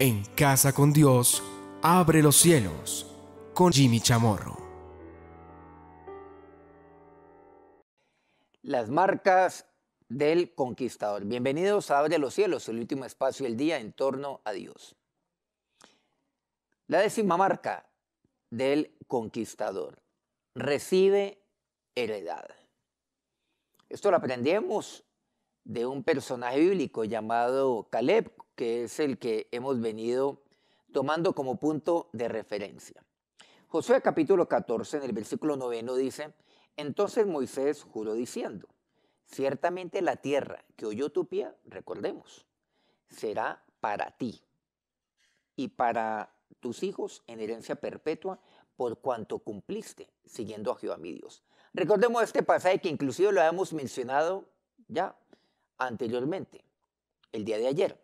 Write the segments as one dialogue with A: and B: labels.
A: En Casa con Dios, abre los cielos con Jimmy Chamorro. Las marcas del conquistador. Bienvenidos a Abre los cielos, el último espacio del día en torno a Dios. La décima marca del conquistador. Recibe heredad. Esto lo aprendemos de un personaje bíblico llamado Caleb, que es el que hemos venido tomando como punto de referencia. Josué capítulo 14, en el versículo 9, dice, entonces Moisés juró diciendo, ciertamente la tierra que oyó tu pie, recordemos, será para ti y para tus hijos en herencia perpetua por cuanto cumpliste siguiendo a Jehová mi Dios. Recordemos este pasaje que inclusive lo hemos mencionado ya anteriormente, el día de ayer.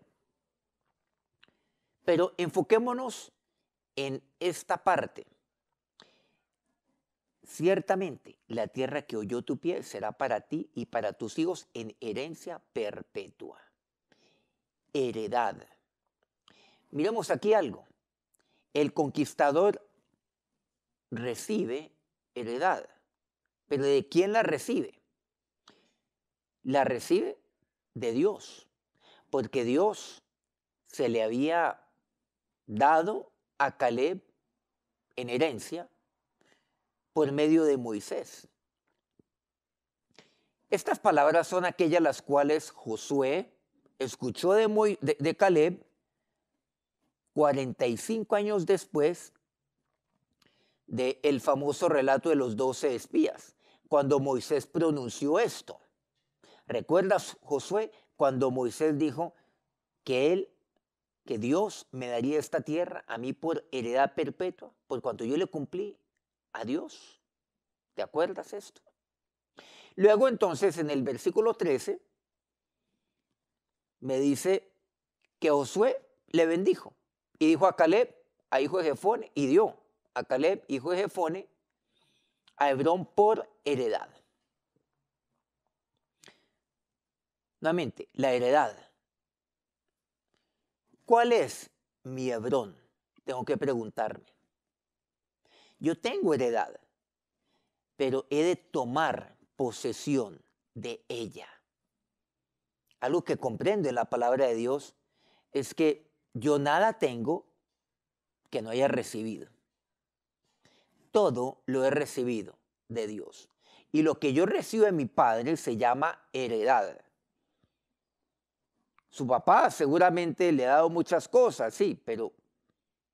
A: Pero enfoquémonos en esta parte. Ciertamente, la tierra que oyó tu pie será para ti y para tus hijos en herencia perpetua. Heredad. Miremos aquí algo. El conquistador recibe heredad. ¿Pero de quién la recibe? La recibe de Dios, porque Dios se le había dado a Caleb en herencia por medio de Moisés. Estas palabras son aquellas las cuales Josué escuchó de, de, Caleb 45 años después del el famoso relato de los doce espías, cuando Moisés pronunció esto. ¿Recuerdas, Josué, cuando Moisés dijo que él, que Dios me daría esta tierra a mí por heredad perpetua, por pues cuanto yo le cumplí a Dios? ¿Te acuerdas esto? Luego entonces en el versículo 13 me dice que Josué le bendijo y dijo a Caleb, a hijo de Jefone, y dio a Caleb, hijo de Jefone, a Hebrón por heredad. Nuevamente, la heredad. ¿Cuál es mi Hebrón? Tengo que preguntarme. Yo tengo heredad, pero he de tomar posesión de ella. Algo que comprendo la palabra de Dios es que yo nada tengo que no haya recibido. Todo lo he recibido de Dios. Y lo que yo recibo de mi Padre se llama heredad. Su papá seguramente le ha dado muchas cosas, sí, pero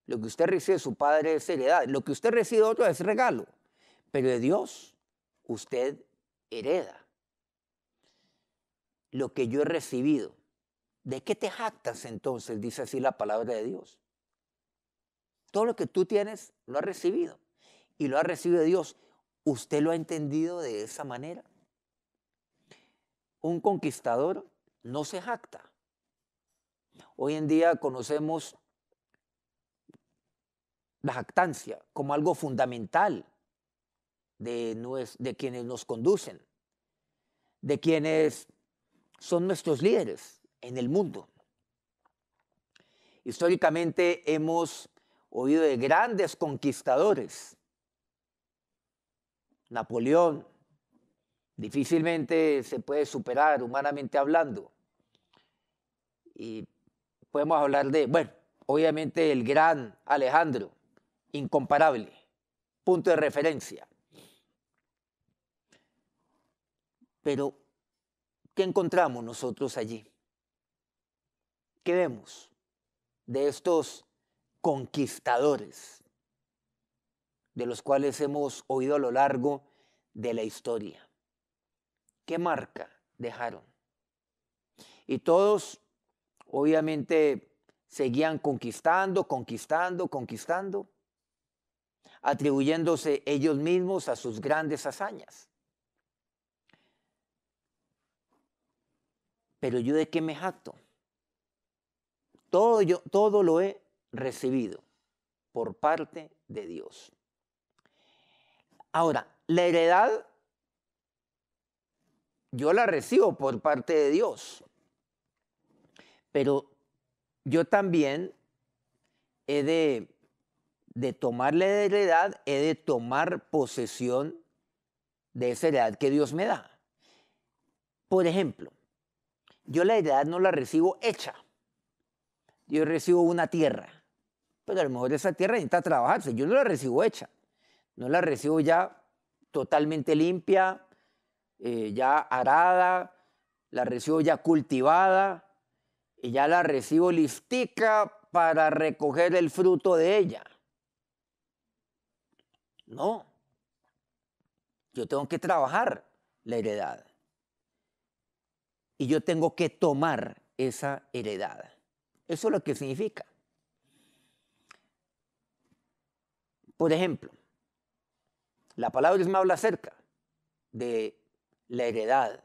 A: lo que usted recibe de su padre es heredad. Lo que usted recibe de otro es regalo. Pero de Dios, usted hereda lo que yo he recibido. ¿De qué te jactas entonces? Dice así la palabra de Dios. Todo lo que tú tienes lo ha recibido. Y lo ha recibido de Dios. Usted lo ha entendido de esa manera. Un conquistador no se jacta Hoy en día conocemos la jactancia como algo fundamental de, de quienes nos conducen, de quienes son nuestros líderes en el mundo. Históricamente hemos oído de grandes conquistadores. Napoleón, difícilmente se puede superar humanamente hablando. Y podemos hablar de, bueno, obviamente el gran Alejandro, incomparable, punto de referencia. Pero, ¿qué encontramos nosotros allí? ¿Qué vemos de estos conquistadores de los cuales hemos oído a lo largo de la historia? ¿Qué marca dejaron? Y todos obviamente seguían conquistando, conquistando, conquistando, atribuyéndose ellos mismos a sus grandes hazañas. Pero yo de qué me jacto? Todo, yo, todo lo he recibido por parte de Dios. Ahora, la heredad yo la recibo por parte de Dios. Pero yo también he de, de tomar la heredad, he de tomar posesión de esa heredad que Dios me da. Por ejemplo, yo la heredad no la recibo hecha. Yo recibo una tierra. Pero pues a lo mejor esa tierra necesita trabajarse. Pues yo no la recibo hecha. No la recibo ya totalmente limpia, eh, ya arada, la recibo ya cultivada, y ya la recibo listica para recoger el fruto de ella. No, yo tengo que trabajar la heredad y yo tengo que tomar esa heredad. Eso es lo que significa. Por ejemplo, la palabra me habla acerca de la heredad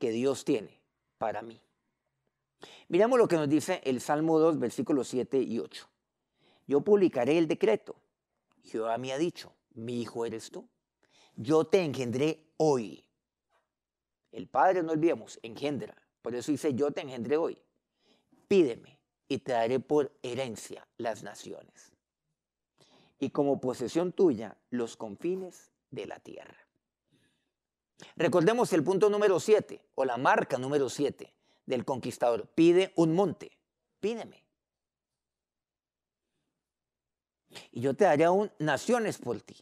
A: que Dios tiene para mí. Miramos lo que nos dice el Salmo 2, versículos 7 y 8. Yo publicaré el decreto. Jehová me ha dicho, mi hijo eres tú. Yo te engendré hoy. El Padre, no olvidemos, engendra. Por eso dice, yo te engendré hoy. Pídeme y te daré por herencia las naciones. Y como posesión tuya, los confines de la tierra. Recordemos el punto número 7, o la marca número 7 del conquistador, pide un monte, pídeme. Y yo te daré aún naciones por ti.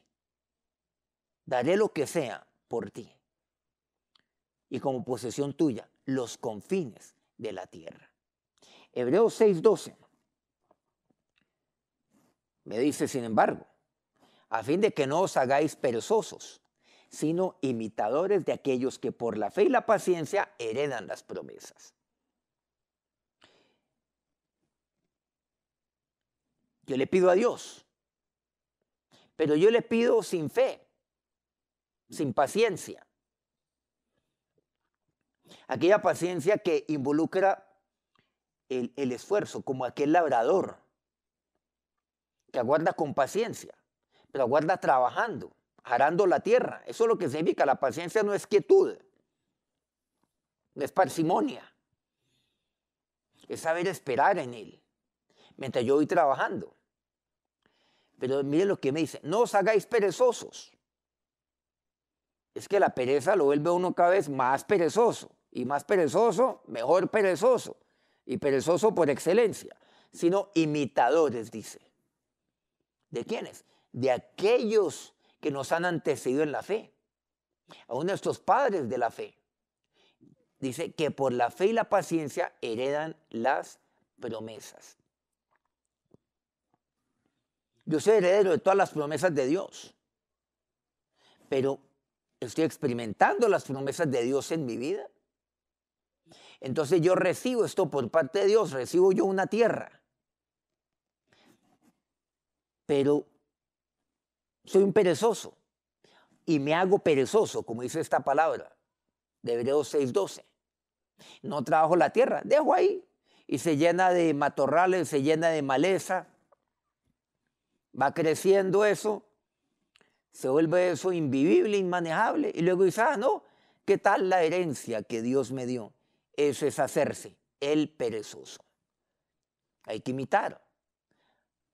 A: Daré lo que sea por ti. Y como posesión tuya, los confines de la tierra. Hebreos 6:12 me dice, sin embargo, a fin de que no os hagáis perezosos sino imitadores de aquellos que por la fe y la paciencia heredan las promesas. Yo le pido a Dios, pero yo le pido sin fe, sin paciencia. Aquella paciencia que involucra el, esfuerzo, como aquel labrador que aguarda con paciencia, pero aguarda trabajando arando la tierra. Eso es lo que significa. La paciencia no es quietud, No es parsimonia. Es saber esperar en Él, mientras yo voy trabajando. Pero miren lo que me dice, no os hagáis perezosos. Es que la pereza lo vuelve uno cada vez más perezoso. Y más perezoso, mejor perezoso. Y perezoso por excelencia. Sino imitadores, dice. ¿De quiénes? De aquellos que nos han antecedido en la fe, A uno de nuestros padres de la fe. Dice que por la fe y la paciencia heredan las promesas. Yo soy heredero de todas las promesas de Dios, pero estoy experimentando las promesas de Dios en mi vida. Entonces yo recibo esto por parte de Dios, recibo yo una tierra. Pero soy un perezoso y me hago perezoso, como dice esta palabra de Hebreos 6:12. No trabajo la tierra, dejo ahí y se llena de matorrales, se llena de maleza. Va creciendo eso, se vuelve eso invivible, inmanejable. Y luego dice, ah, no, ¿qué tal la herencia que Dios me dio? Eso es hacerse el perezoso. Hay que imitar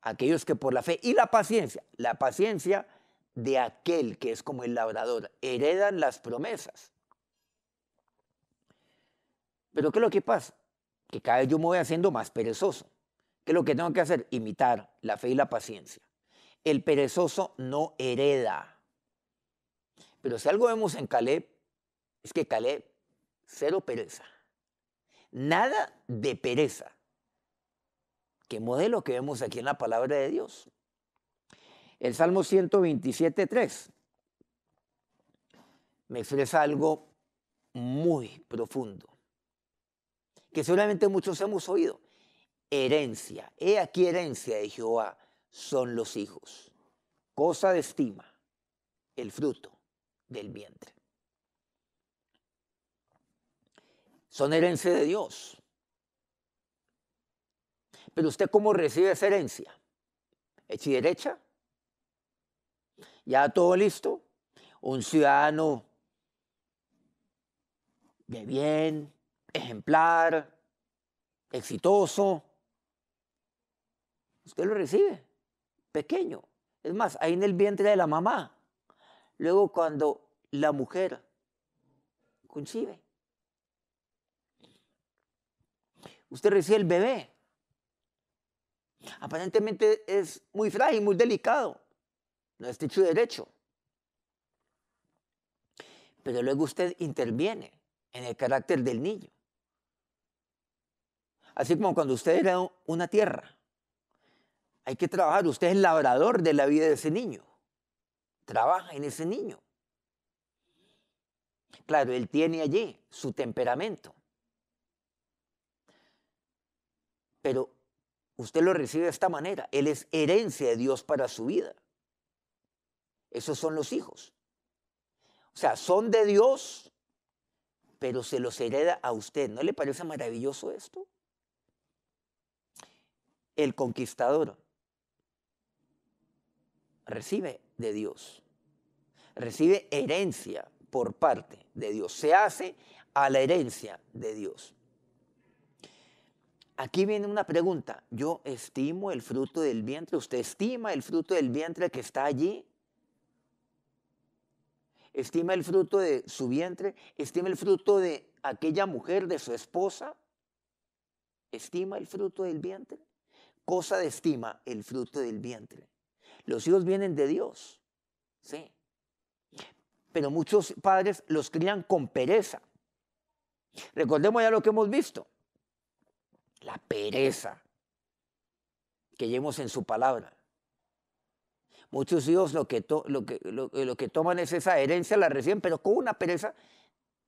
A: aquellos que por la fe y la paciencia, la paciencia de aquel que es como el labrador, heredan las promesas. Pero ¿qué es lo que pasa? Que cada vez yo me voy haciendo más perezoso. ¿Qué es lo que tengo que hacer? Imitar la fe y la paciencia. El perezoso no hereda. Pero si algo vemos en Caleb, es que Caleb, cero pereza. Nada de pereza. Qué modelo que vemos aquí en la palabra de Dios. El Salmo 127, me expresa algo muy profundo, que seguramente muchos hemos oído. Herencia, he aquí herencia de Jehová son los hijos, cosa de estima, el fruto del vientre. Son herencia de Dios. Pero usted cómo recibe esa herencia? ¿Hecha y derecha? ¿Ya todo listo? Un ciudadano de bien, ejemplar, exitoso. Usted lo recibe, pequeño. Es más, ahí en el vientre de la mamá. Luego cuando la mujer concibe. Usted recibe el bebé, aparentemente es muy frágil, muy delicado, no es dicho derecho. Pero luego usted interviene en el carácter del niño. Así como cuando usted era una tierra, hay que trabajar, usted es el labrador de la vida de ese niño, trabaja en ese niño. Claro, él tiene allí su temperamento, pero Usted lo recibe de esta manera. Él es herencia de Dios para su vida. Esos son los hijos. O sea, son de Dios, pero se los hereda a usted. ¿No le parece maravilloso esto? El conquistador recibe de Dios, recibe herencia por parte de Dios, se hace a la herencia de Dios. Aquí viene una pregunta. Yo estimo el fruto del vientre. ¿Usted estima el fruto del vientre que está allí? ¿Estima el fruto de su vientre? ¿Estima el fruto de aquella mujer, de su esposa? ¿Estima el fruto del vientre? Cosa de estima el fruto del vientre. Los hijos vienen de Dios. Sí. Pero muchos padres los crían con pereza. Recordemos ya lo que hemos visto la pereza que llevemos en su palabra. Muchos hijos lo que, lo, que lo, que toman es esa herencia, la reciben, pero con una pereza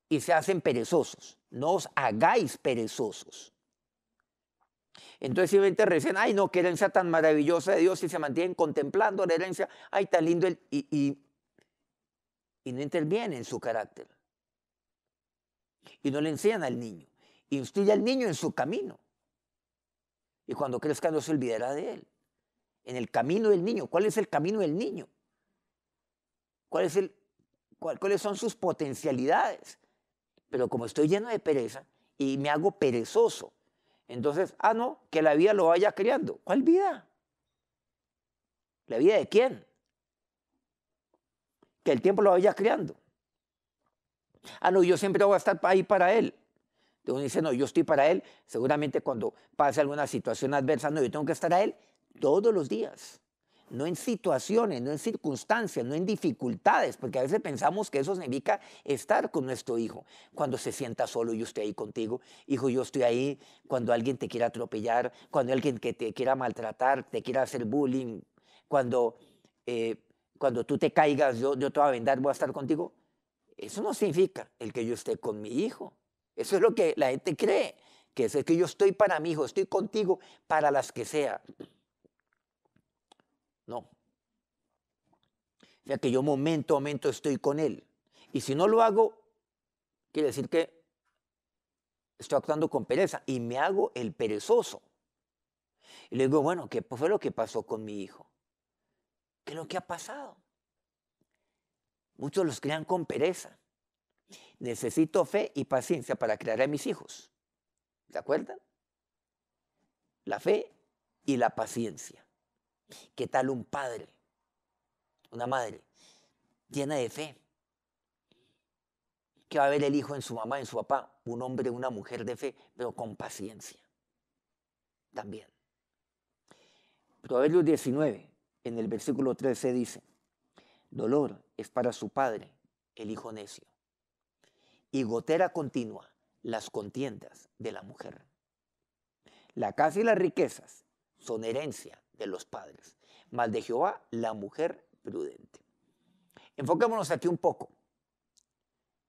A: y se hacen perezosos. No os hagáis perezosos. Entonces simplemente recién, ay no, qué herencia tan maravillosa de Dios y se mantienen contemplando la herencia, ay tan lindo y, no interviene en su carácter. Y no le enseñan al niño. Instruye al niño en su camino. Y cuando crezca no se olvidará de él. En el camino del niño. ¿Cuál es el camino del niño? ¿Cuál ¿Cuáles son sus potencialidades? Pero como estoy lleno de pereza y me hago perezoso, entonces, ah, no, que la vida lo vaya creando. ¿Cuál vida? ¿La vida de quién? Que el tiempo lo vaya creando. Ah, no, yo siempre voy a estar ahí para él uno dice, no, yo estoy para Él. Seguramente cuando pase alguna situación adversa, no, yo tengo que estar a Él todos los días. No en situaciones, no en circunstancias, no en dificultades, porque a veces pensamos que eso significa estar con nuestro hijo. Cuando se sienta solo y usted ahí contigo, hijo, yo estoy ahí. Cuando alguien te quiera atropellar, cuando alguien que te quiera maltratar, te quiera hacer bullying, cuando, eh, cuando tú te caigas, yo, yo te voy a vendar, voy a estar contigo. Eso no significa el que yo esté con mi hijo. Eso es lo que la gente cree, que es que yo estoy para mi hijo, estoy contigo para las que sea. No. O sea que yo momento a momento estoy con él. Y si no lo hago, quiere decir que estoy actuando con pereza y me hago el perezoso. Y le digo, bueno, ¿qué fue lo que pasó con mi hijo? ¿Qué es lo que ha pasado? Muchos los crean con pereza. Necesito fe y paciencia para crear a mis hijos. ¿Se acuerdan? La fe y la paciencia. ¿Qué tal un padre, una madre, llena de fe? Que va a ver el hijo en su mamá, en su papá, un hombre, una mujer de fe, pero con paciencia. También. Proverbios 19, en el versículo 13 dice, dolor es para su padre, el hijo necio, y gotera continua las contiendas de la mujer. La casa y las riquezas son herencia de los padres, mas de Jehová la mujer prudente. Enfocémonos aquí un poco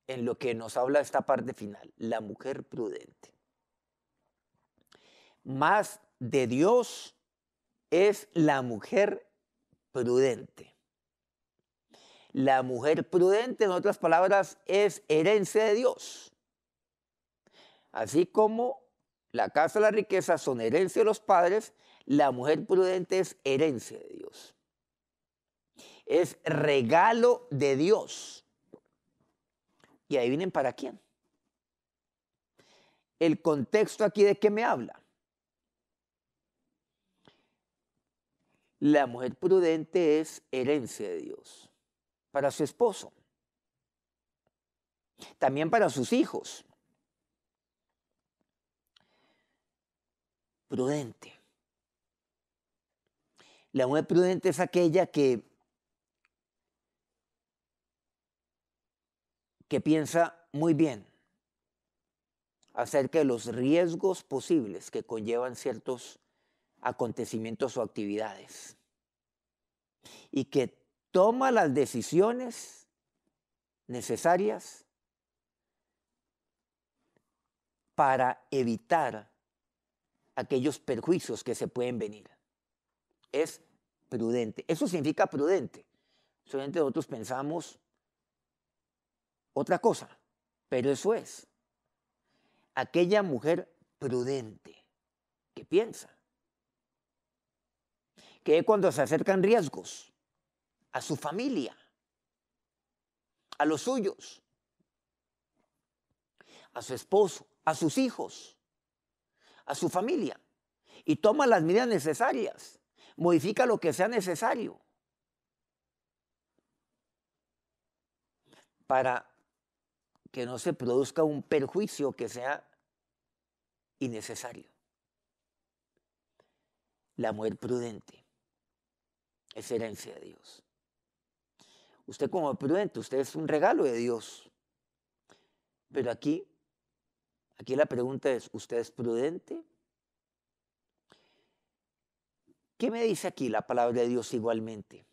A: en lo que nos habla esta parte final, la mujer prudente. Más de Dios es la mujer prudente. La mujer prudente, en otras palabras, es herencia de Dios. Así como la casa y la riqueza son herencia de los padres, la mujer prudente es herencia de Dios. Es regalo de Dios. Y ahí vienen para quién. El contexto aquí de qué me habla. La mujer prudente es herencia de Dios para su esposo, también para sus hijos. Prudente. La mujer prudente es aquella que, que piensa muy bien acerca de los riesgos posibles que conllevan ciertos acontecimientos o actividades y que toma las decisiones necesarias para evitar aquellos perjuicios que se pueden venir. Es prudente. Eso significa prudente. Solamente nosotros pensamos otra cosa, pero eso es. Aquella mujer prudente que piensa que cuando se acercan riesgos, a su familia, a los suyos, a su esposo, a sus hijos, a su familia, y toma las medidas necesarias, modifica lo que sea necesario para que no se produzca un perjuicio que sea innecesario. La mujer prudente es herencia de Dios. Usted como prudente, usted es un regalo de Dios. Pero aquí, aquí la pregunta es, ¿usted es prudente? ¿Qué me dice aquí la palabra de Dios igualmente?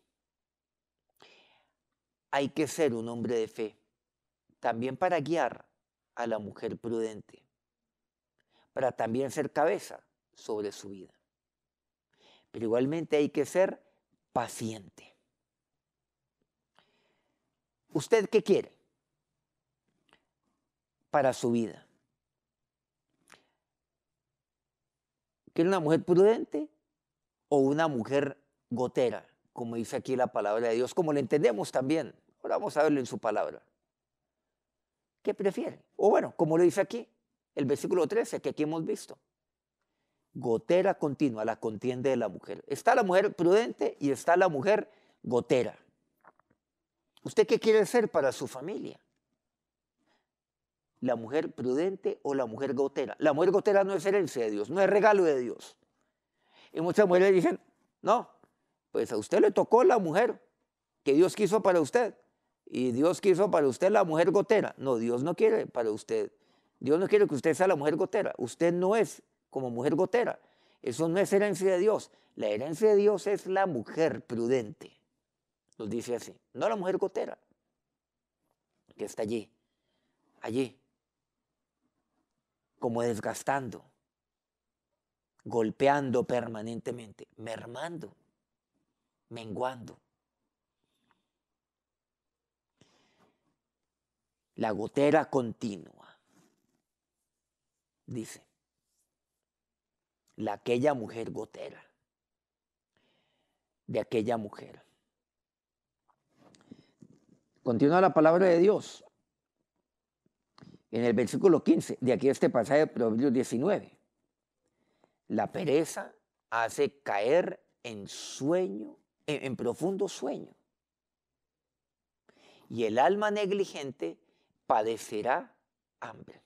A: Hay que ser un hombre de fe, también para guiar a la mujer prudente, para también ser cabeza sobre su vida. Pero igualmente hay que ser paciente. ¿Usted qué quiere para su vida? ¿Quiere una mujer prudente o una mujer gotera, como dice aquí la palabra de Dios, como la entendemos también? Ahora vamos a verlo en su palabra. ¿Qué prefiere? O bueno, como lo dice aquí, el versículo 13 que aquí hemos visto. Gotera continua, la contiende de la mujer. Está la mujer prudente y está la mujer gotera. ¿Usted qué quiere ser para su familia? ¿La mujer prudente o la mujer gotera? La mujer gotera no es herencia de Dios, no es regalo de Dios. Y muchas mujeres dicen, no, pues a usted le tocó la mujer que Dios quiso para usted. Y Dios quiso para usted la mujer gotera. No, Dios no quiere para usted. Dios no quiere que usted sea la mujer gotera. Usted no es como mujer gotera. Eso no es herencia de Dios. La herencia de Dios es la mujer prudente nos dice así, no la mujer gotera, que está allí, allí, como desgastando, golpeando permanentemente, mermando, menguando. La gotera continua, dice, la aquella mujer gotera, de aquella mujer Continúa la palabra de Dios en el versículo 15, de aquí este pasaje de Proverbios 19. La pereza hace caer en sueño, en, en profundo sueño. Y el alma negligente padecerá hambre.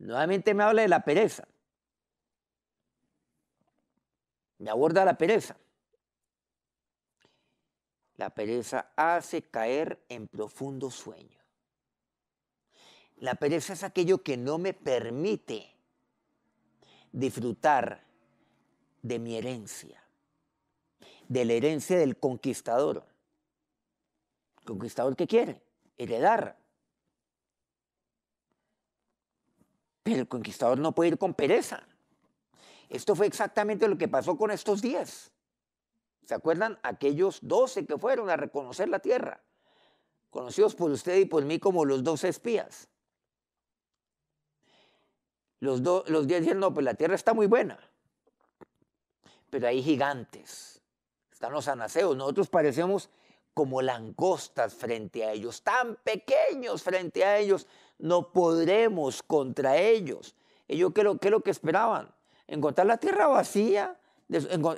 A: Nuevamente me habla de la pereza. Me aborda la pereza. La pereza hace caer en profundo sueño. La pereza es aquello que no me permite disfrutar de mi herencia, de la herencia del conquistador. ¿Conquistador qué quiere? Heredar. Pero el conquistador no puede ir con pereza. Esto fue exactamente lo que pasó con estos días. ¿Se acuerdan? Aquellos doce que fueron a reconocer la tierra, conocidos por usted y por mí como los doce espías. Los, los diez dijeron, no, pues la tierra está muy buena, pero hay gigantes, están los anaseos, nosotros parecemos como langostas frente a ellos, tan pequeños frente a ellos, no podremos contra ellos. Ellos, ¿qué lo, qué es lo que esperaban? Encontrar la tierra vacía,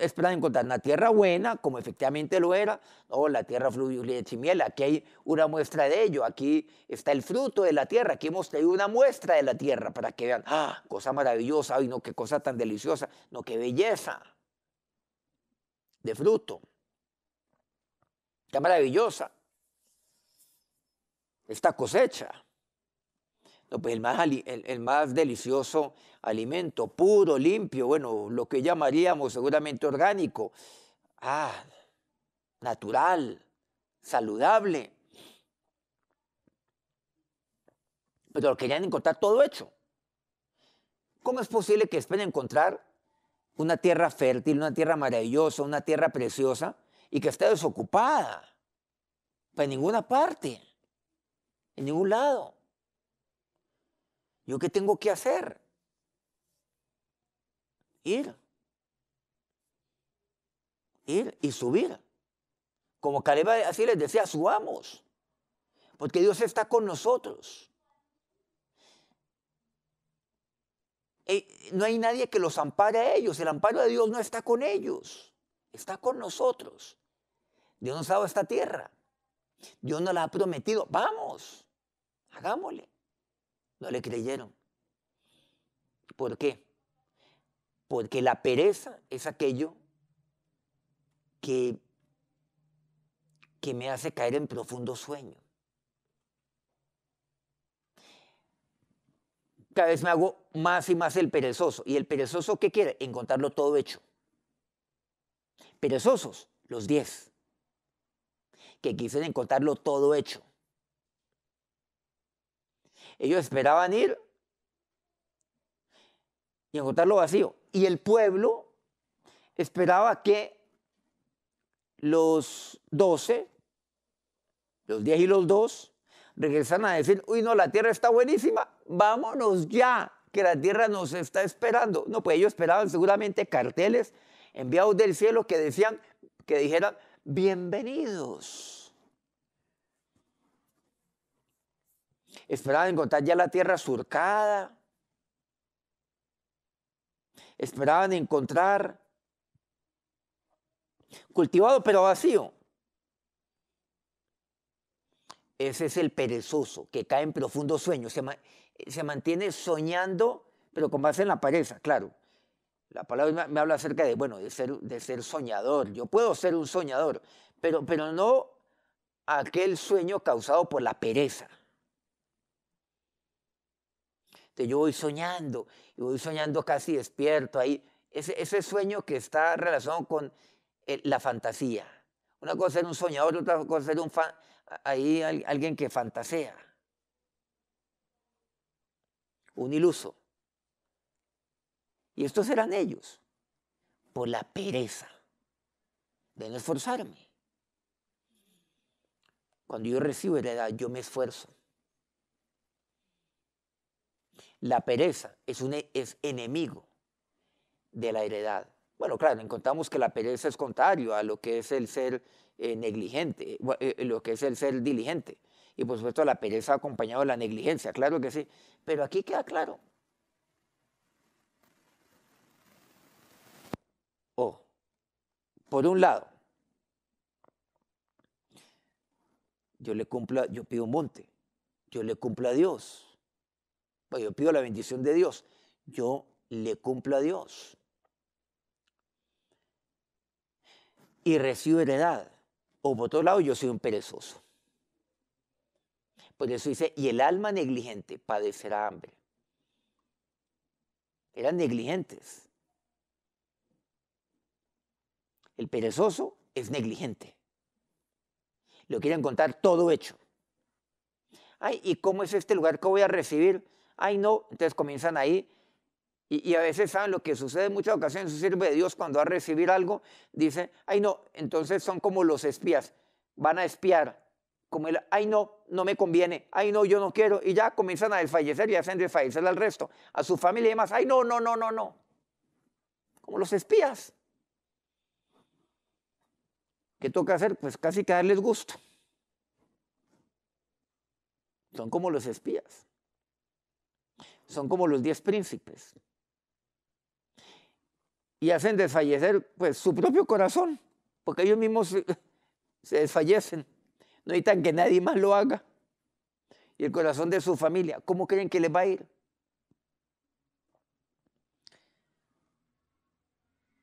A: esperan encontrar una tierra buena, como efectivamente lo era, o la tierra fluvial y chimiela aquí hay una muestra de ello, aquí está el fruto de la tierra, aquí hemos tenido una muestra de la tierra para que vean, ah, cosa maravillosa, ay no, qué cosa tan deliciosa, no, qué belleza de fruto, qué maravillosa esta cosecha. Pues, el más, delicioso alimento, puro, limpio, bueno, lo que llamaríamos seguramente orgánico, ah, natural, saludable. Pero lo querían encontrar todo hecho. ¿Cómo es posible que esperen encontrar una tierra fértil, una tierra maravillosa, una tierra preciosa y que esté desocupada? Pues, en ninguna parte, en ningún lado. ¿Yo qué tengo que hacer? Ir. Ir y subir. Como Caleb así les decía, subamos. Porque Dios está con nosotros. Eh, no hay nadie que los ampare a ellos. El amparo de Dios no está con ellos. Está con nosotros. Dios nos ha dado esta tierra. Dios nos la ha prometido. Vamos, hagámosle. No le creyeron. ¿Por qué? Porque la pereza es aquello que, que me hace caer en profundo sueño. Cada vez me hago más y más el perezoso. ¿Y el perezoso qué quiere? Encontrarlo todo hecho. Perezosos, los diez, que quisieron encontrarlo todo hecho. Ellos esperaban ir y encontrarlo vacío. Y el pueblo esperaba que los doce, los diez y los dos, regresaran a decir, uy, no, la tierra está buenísima, vámonos ya, que la tierra nos está esperando. No, pues ellos esperaban seguramente carteles enviados del cielo que decían, que dijeran, bienvenidos Esperaban encontrar ya la tierra surcada. Esperaban encontrar cultivado pero vacío. Ese es el perezoso que cae en profundo sueño. Se, mantiene soñando, pero con base en la pereza, claro. La palabra me habla acerca de, bueno, de ser, de ser soñador. Yo puedo ser un soñador, pero, pero no aquel sueño causado por la pereza. Entonces yo voy soñando, y voy soñando casi despierto ahí. Ese, ese sueño que está relacionado con eh, la fantasía. Una cosa es ser un soñador, otra cosa es ser un ahí alguien que fantasea. Un iluso. Y estos eran ellos, por la pereza de no esforzarme. Cuando yo recibo heredad, yo me esfuerzo. La pereza es, un, e-, enemigo de la heredad. Bueno, claro, encontramos que la pereza es contrario a lo que es el ser eh, negligente, eh, eh, lo que es el ser diligente. Y por supuesto la pereza acompañado de la negligencia, claro que sí. Pero aquí queda claro. Oh, por un lado, yo le cumplo, yo pido un monte, yo le cumplo a Dios pues yo pido la bendición de Dios, yo le cumplo a Dios. Y recibo heredad. O por otro lado, yo soy un perezoso. Por eso dice, y el alma negligente padecerá hambre. Eran negligentes. El perezoso es negligente. Lo quieren contar todo hecho. Ay, ¿y cómo es este lugar que voy a recibir? ay no, entonces comienzan ahí. Y, a veces, ¿saben lo que sucede? En muchas ocasiones, sirve de Dios cuando va a recibir algo, dice, ay no, entonces son como los espías, van a espiar, como el, ay no, no me conviene, ay no, yo no quiero, y ya comienzan a desfallecer y hacen desfallecer al resto, a su familia y demás, ay no, no, no, no, no, como los espías. ¿Qué toca hacer? Pues casi que darles gusto. Son como los espías son como los diez príncipes. Y hacen desfallecer pues, su propio corazón, porque ellos mismos se, desfallecen. No necesitan que nadie más lo haga. Y el corazón de su familia, ¿cómo creen que les va a ir?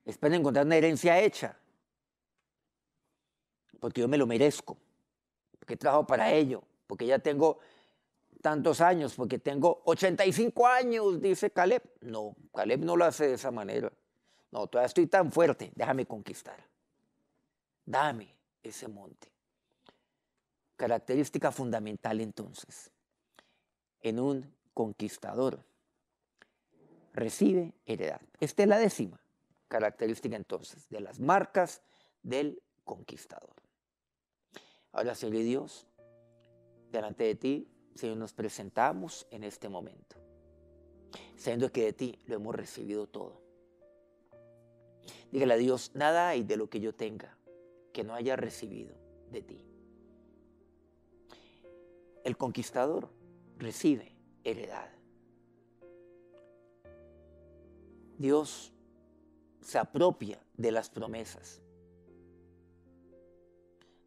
A: Esperen encontrar una herencia hecha, porque yo me lo merezco, porque trabajo para ello, porque ya tengo tantos años porque tengo 85 años, dice Caleb. No, Caleb no lo hace de esa manera. No, todavía estoy tan fuerte, déjame conquistar. Dame ese monte. Característica fundamental entonces en un conquistador. Recibe heredad. Esta es la décima característica entonces de las marcas del conquistador. Ahora, Señor Dios, delante de ti Señor, nos presentamos en este momento, sabiendo que de ti lo hemos recibido todo. Dígale a Dios, nada hay de lo que yo tenga que no haya recibido de ti. El conquistador recibe heredad. Dios se apropia de las promesas.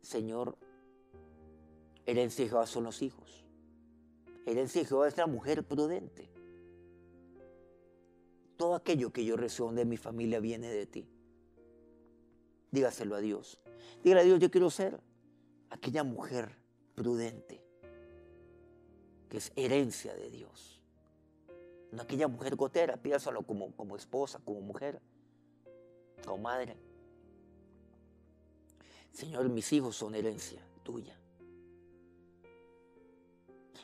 A: Señor, herencia y son los hijos de Jehová es la mujer prudente. Todo aquello que yo recibo de mi familia viene de ti. Dígaselo a Dios. Dígale a Dios, yo quiero ser aquella mujer prudente, que es herencia de Dios. No aquella mujer gotera, pídaselo como, como esposa, como mujer, como madre. Señor, mis hijos son herencia tuya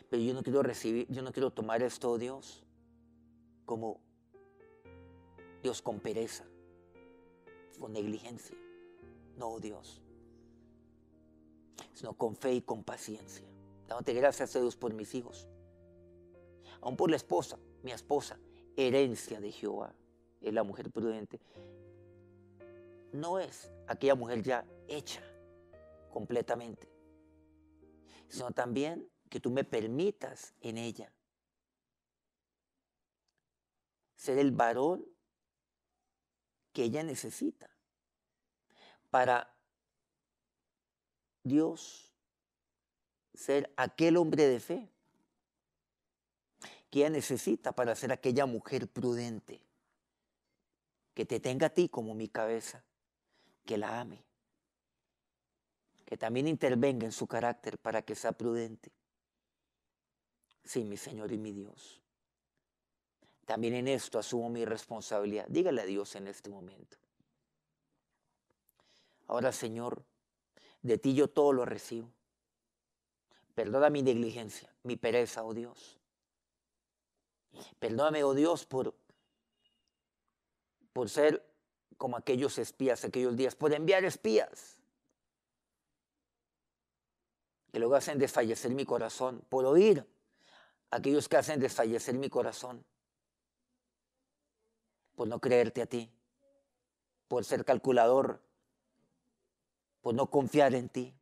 A: pero yo no quiero recibir, yo no quiero tomar esto, Dios, como Dios con pereza, con negligencia. No, Dios, sino con fe y con paciencia. Dándote gracias a oh Dios por mis hijos, aún por la esposa, mi esposa, herencia de Jehová, es la mujer prudente. No es aquella mujer ya hecha completamente, sino también que tú me permitas en ella. Ser el varón que ella necesita para Dios ser aquel hombre de fe que ella necesita para ser aquella mujer prudente, que te tenga a ti como mi cabeza, que la ame, que también intervenga en su carácter para que sea prudente. Sí, mi Señor y mi Dios. También en esto asumo mi responsabilidad. Dígale a Dios en este momento. Ahora, Señor, de ti yo todo lo recibo. Perdona mi negligencia, mi pereza, oh Dios. Perdóname, oh Dios, por, por ser como aquellos espías, aquellos días, por enviar espías que luego hacen desfallecer mi corazón, por oír aquellos que hacen desfallecer mi corazón por no creerte a ti, por ser calculador, por no confiar en ti,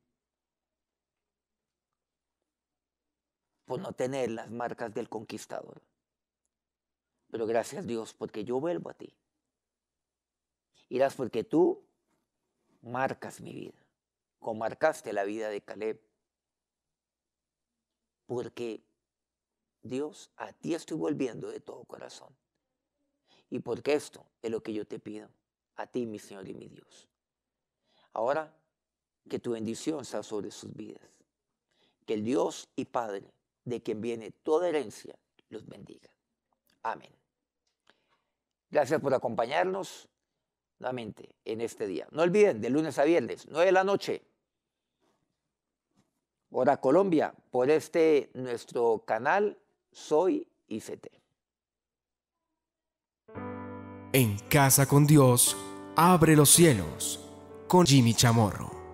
A: por no tener las marcas del conquistador. Pero gracias Dios porque yo vuelvo a ti. Irás porque tú marcas mi vida, como marcaste la vida de Caleb, porque Dios, a ti estoy volviendo de todo corazón. Y porque esto es lo que yo te pido, a ti, mi Señor y mi Dios. Ahora, que tu bendición sea sobre sus vidas. Que el Dios y Padre, de quien viene toda herencia, los bendiga. Amén. Gracias por acompañarnos nuevamente en este día. No olviden, de lunes a viernes, 9 de la noche, hora Colombia, por este nuestro canal soy IFT. En Casa con Dios, abre los cielos con Jimmy Chamorro.